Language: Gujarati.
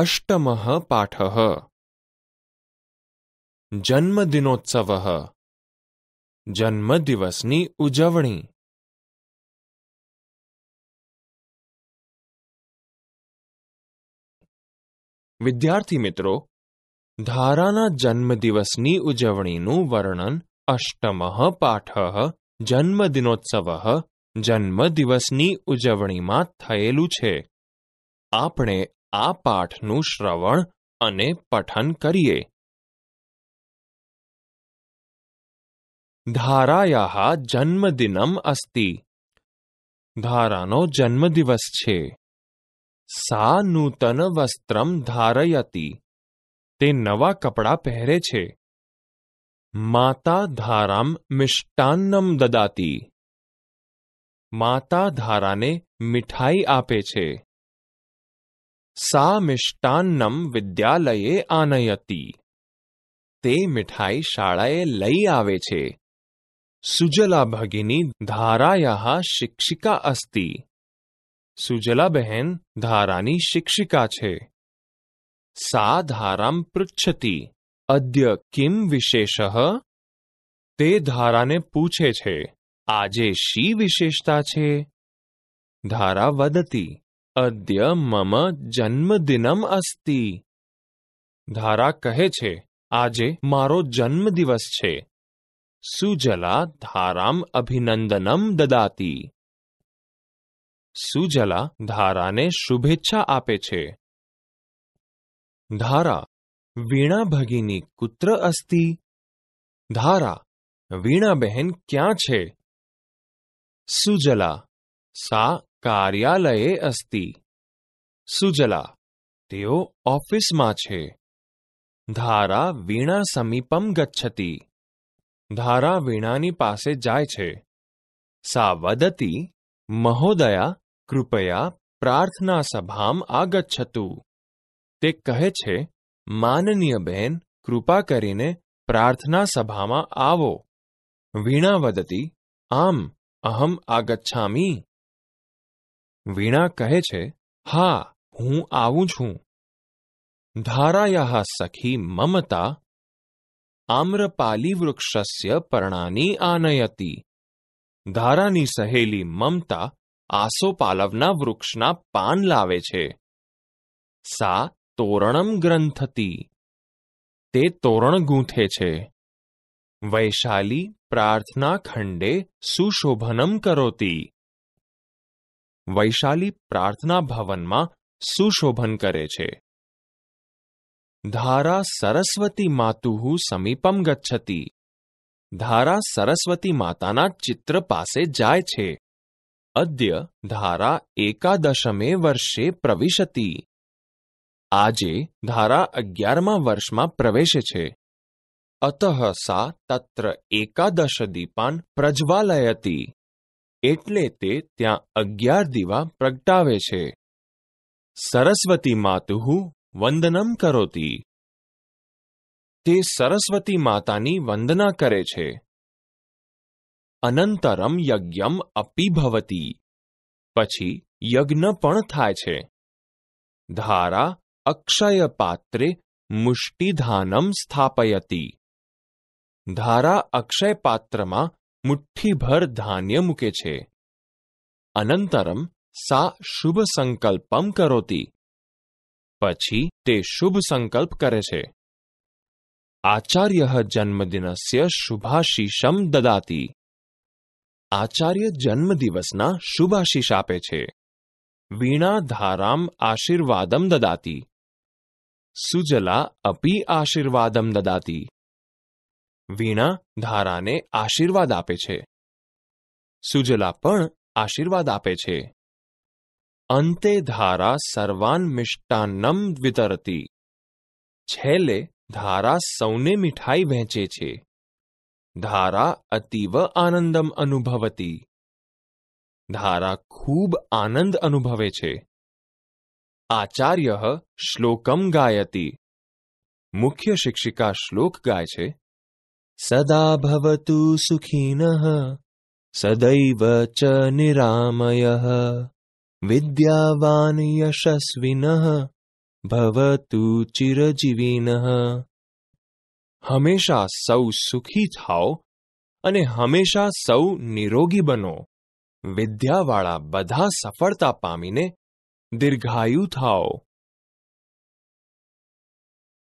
અષ્ટમઃ પાઠઃ જન્મદિનોત્સવઃ જન્મદિવસની ઉજવણી વિદ્યાર્થી મિત્રો ધારાના જન્મદિવસની ઉજવણીનું વર્ણન અષ્ટમઃ પાઠઃ જન્મદિનોત્સવઃ જન્મદિવસની ઉજવણીમાં થયેલું છે આપણે આ પાઠનું શ્રવણ અને પઠન કરીએ ધારાયા જન્મદિનમ અસ્તિ ધારાનો જન્મદિવસ છે સા નૂતન વસ્ત્રમ ધારયતી તે નવા કપડાં પહેરે છે માતા ધારામ મિષ્ટાન્નમ દદાતી માતા ધારાને મીઠાઈ આપે છે सा मिष्टान्नम विद्यालय आनयती ते मिठाई शालाए लई आवे छे सुजला भगिनी धाराया शिक्षिका अस्ति सुजला बहन धारा शिक्षिका छे सा धाराम पृच्छति अद्य किम विशेष ते धारा ने पूछे छे आजे शी विशेषता छे धारा वदती અદ્ય મમ જન્મદિનમ અસ્તિ ધારા કહે છે આજે મારો જન્મદિવસ છે સુજલા ધારામ અભિનંદનમ દદાતી સુજલા ધારાને શુભેચ્છા આપે છે ધારા વીણા ભગીની કુત્ર અસ્તિ ધારા વીણા બહેન ક્યાં છે સુજલા સા કાર્યાલયે અસ્તિ સુજલા તેઓ ઓફિસમાં છે ધારા વીણા સમીપમ ગચ્છતિ ધારા વીણાની પાસે જાય છે સા સાવદતી મહોદયા કૃપયા પ્રાર્થના સભામ આગચ્છતુ તે કહે છે માનનીય બહેન કૃપા કરીને પ્રાર્થના સભામાં આવો વીણા વદતી આમ અહમ આગચ્છામી વીણા કહે છે હા હું આવું છું ધારાયા સખી મમતા આમ્રપાલી વૃક્ષસ્ય પર્ણાની આનયતી ધારાની સહેલી મમતા આસોપાલવના વૃક્ષના પાન લાવે છે સા તોરણમ ગ્રંથતી તે તોરણ ગૂંથે છે વૈશાલી પ્રાર્થના ખંડે સુશોભનમ કરોતી વૈશાલી પ્રાર્થના ભવનમાં સુશોભન કરે છે ધારા સરસ્વતી માતુ સમીપમ ગચ્છતી ધારા સરસ્વતી માતાના ચિત્ર પાસે જાય છે અદ્ય ધારા એકાદશમે વર્ષે પ્રવિશતી આજે ધારા અગિયારમા વર્ષમાં પ્રવેશે છે અતઃ સા તત્ર એકાદશ દીપાન પ્રજ્વાલયતી એટલે તે ત્યાં અગિયાર દીવા પ્રગટાવે છે સરસ્વતી માતુહુ વંદનમ કરોતી તે સરસ્વતી માતાની વંદના કરે છે અનંતરમ યજ્ઞમ અપીભવતી પછી યજ્ઞ પણ થાય છે ધારા અક્ષય પાત્રે મુષ્ટિધાનમ સ્થાપયતી ધારા અક્ષય પાત્રમાં મુઠ્ઠીભર ધાન્ય મૂકે છે અનંતરમ સા શુભ સંકલ્પમ કરોતી પછી તે શુભ સંકલ્પ કરે છે આચાર્ય જન્મદિનસ્ય શુભાશીષમ દદાતી આચાર્ય જન્મદિવસના શુભાશીષ આપે છે વીણા ધારામ આશીર્વાદમ દદાતી સુજલા અપી આશીર્વાદમ દદાતી વીણા ધારાને આશીર્વાદ આપે છે સુજલા પણ આશીર્વાદ આપે છે અંતે ધારા સર્વાન મિષ્ટાન્નમ વિતરતી છેલ્લે ધારા સૌને મીઠાઈ વહેંચે છે ધારા અતીવ આનંદમ અનુભવતી ધારા ખૂબ આનંદ અનુભવે છે આચાર્ય શ્લોકમ ગાયતી મુખ્ય શિક્ષિકા શ્લોક ગાય છે सदा भवतु सुखिनः सदैव च निरामयः विद्यावान् यशस्विनः भवतु ચિરજીવીનઃ હંમેશા સૌ સુખી થાઓ અને હંમેશા સૌ નિરોગી બનો વિદ્યાવાળા બધા સફળતા પામીને દીર્ઘાયુ થાઓ